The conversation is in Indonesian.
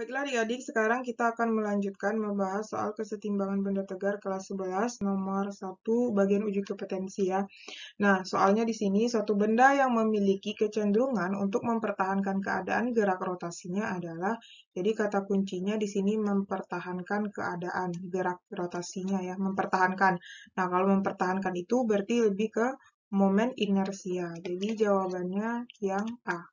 Baiklah adik-adik, sekarang kita akan melanjutkan membahas soal kesetimbangan benda tegar kelas 11 nomor 1 bagian uji kompetensi ya. Nah, soalnya di sini suatu benda yang memiliki kecenderungan untuk mempertahankan keadaan gerak rotasinya adalah jadi kata kuncinya di sini mempertahankan keadaan gerak rotasinya ya, mempertahankan. Nah, kalau mempertahankan itu berarti lebih ke momen inersia. Jadi jawabannya yang A.